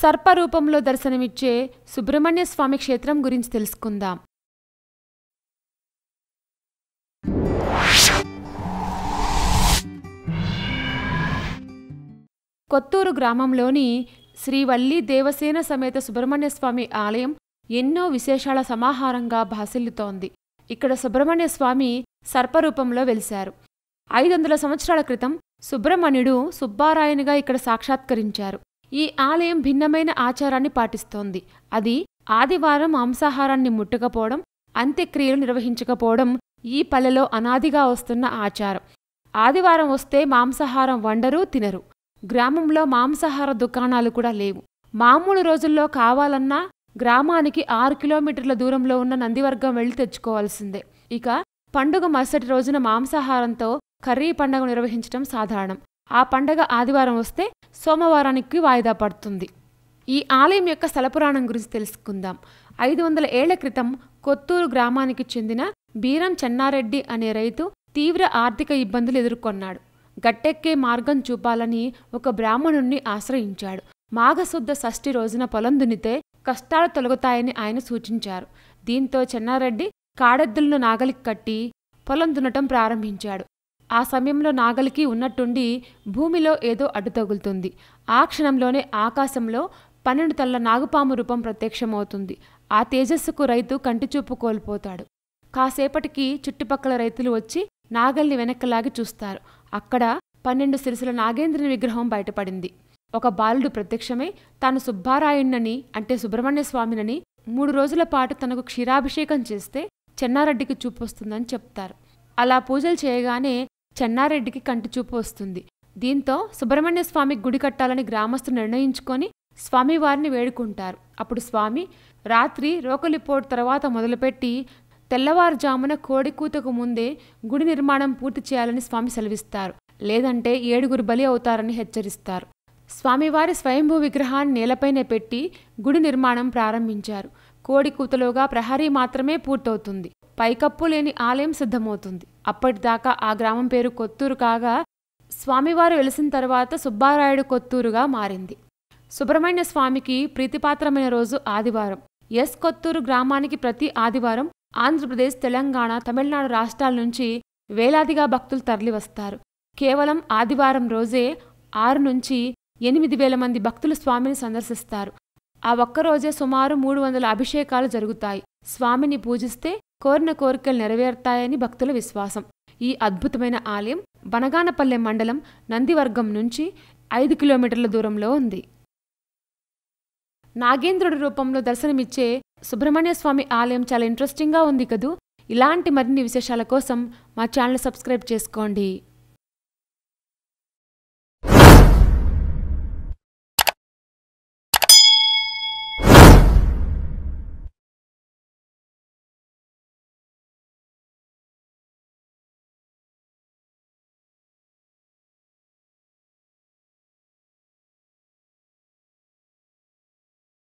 సర్పరూపంలో దర్శనమిచ్చే సుబ్రహ్మణ్య స్వామి క్షేత్రం గురించి తెలుసుకుందాం కొత్తూరు గ్రామంలోని శ్రీవల్లి దేవసేన సమేత సుబ్రహ్మణ్య స్వామి ఆలయం ఎన్నో విశేషాల సమాహారంగా భాసిల్లుతోంది ఇక్కడ సుబ్రహ్మణ్య స్వామి సర్పరూపంలో వెలిశారు ఐదు వందల సంవత్సరాల క్రితం సుబ్రహ్మణ్యుడు సుబ్బారాయణగా ఇక్కడ సాక్షాత్కరించారు ఈ ఆలయం భిన్నమైన ఆచారాన్ని పాటిస్తోంది అది ఆదివారం మాంసాహారాన్ని ముట్టకపోవడం అంత్యక్రియలు నిర్వహించకపోవడం ఈ పల్లెలో అనాదిగా వస్తున్న ఆచారం ఆదివారం వస్తే మాంసాహారం వండరు తినరు గ్రామంలో మాంసాహార దుకాణాలు కూడా లేవు మామూలు రోజుల్లో కావాలన్నా గ్రామానికి ఆరు కిలోమీటర్ల దూరంలో ఉన్న నందివర్గం వెళ్ళి తెచ్చుకోవాల్సిందే ఇక పండుగ మరుసటి రోజున మాంసాహారంతో కర్రీ పండుగ నిర్వహించడం సాధారణం ఆ పండగ ఆదివారం వస్తే సోమవారానికి వాయిదా పడుతుంది ఈ ఆలయం యొక్క స్థలపురాణం గురించి తెలుసుకుందాం ఐదు వందల ఏళ్ల క్రితం కొత్తూరు గ్రామానికి చెందిన బీరం చెన్నారెడ్డి అనే రైతు తీవ్ర ఆర్థిక ఇబ్బందులు ఎదుర్కొన్నాడు గట్టెక్కే మార్గం చూపాలని ఒక బ్రాహ్మణుణ్ణి ఆశ్రయించాడు మాఘశుద్ధ షష్ఠి రోజున పొలం దున్నితే కష్టాలు తొలగుతాయని ఆయన సూచించారు దీంతో చెన్నారెడ్డి కాడెద్దులను నాగలికి కట్టి పొలం దున్నటం ప్రారంభించాడు ఆ సమయంలో నాగలికి ఉన్నట్టుండి భూమిలో ఏదో అడ్డు తగులుతుంది ఆ క్షణంలోనే ఆకాశంలో పన్నెండు తల్ల నాగుపాము రూపం ప్రత్యక్షమవుతుంది ఆ తేజస్సుకు రైతు కంటిచూపు కోల్పోతాడు కాసేపటికి చుట్టుపక్కల రైతులు వచ్చి నాగల్ని వెనక్కలాగి చూస్తారు అక్కడ పన్నెండు సిరిసుల నాగేంద్రుని విగ్రహం బయటపడింది ఒక బాలుడు ప్రత్యక్షమై తాను సుబ్బారాయుణ్ణని అంటే సుబ్రహ్మణ్య స్వామినని మూడు రోజుల పాటు తనకు క్షీరాభిషేకం చేస్తే చెన్నారెడ్డికి చూపొస్తుందని చెప్తారు అలా పూజలు చేయగానే చెన్నారెడ్డికి కంటిచూపు వస్తుంది దీంతో సుబ్రహ్మణ్య స్వామి గుడి కట్టాలని గ్రామస్తులు నిర్ణయించుకొని స్వామివారిని వేడుకుంటారు అప్పుడు స్వామి రాత్రి రోకలిపోటు తర్వాత మొదలుపెట్టి తెల్లవారుజామున కోడి కూతకు ముందే గుడి నిర్మాణం పూర్తి చేయాలని స్వామి సెలవిస్తారు లేదంటే ఏడుగురు బలి అవుతారని హెచ్చరిస్తారు స్వామివారి స్వయంభూ విగ్రహాన్ని నేలపైనే పెట్టి గుడి నిర్మాణం ప్రారంభించారు కోడి కూతలోగా ప్రహరీ మాత్రమే పూర్తవుతుంది పైకప్పు లేని ఆలయం సిద్ధమవుతుంది అప్పటిదాకా ఆ గ్రామం పేరు కొత్తూరు కాగా స్వామివారు వెలిసిన తర్వాత సుబ్బారాయుడు కొత్తూరుగా మారింది సుబ్రహ్మణ్య స్వామికి ప్రీతిపాత్రమైన రోజు ఆదివారం ఎస్ కొత్తూరు గ్రామానికి ప్రతి ఆదివారం ఆంధ్రప్రదేశ్ తెలంగాణ తమిళనాడు రాష్ట్రాల నుంచి వేలాదిగా భక్తులు తరలివస్తారు కేవలం ఆదివారం రోజే ఆరు నుంచి ఎనిమిది వేల మంది భక్తులు స్వామిని సందర్శిస్తారు ఆ ఒక్కరోజే సుమారు మూడు వందల అభిషేకాలు జరుగుతాయి స్వామిని పూజిస్తే కోరిన కోరికలు నెరవేరుతాయని భక్తుల విశ్వాసం ఈ అద్భుతమైన ఆలయం బనగానపల్లె మండలం నందివర్గం నుంచి ఐదు కిలోమీటర్ల దూరంలో ఉంది నాగేంద్రుడి రూపంలో దర్శనమిచ్చే సుబ్రహ్మణ్య స్వామి ఆలయం చాలా ఇంట్రెస్టింగ్గా ఉంది కదూ ఇలాంటి మరిన్ని విశేషాల కోసం మా ఛానల్ సబ్స్క్రైబ్ చేసుకోండి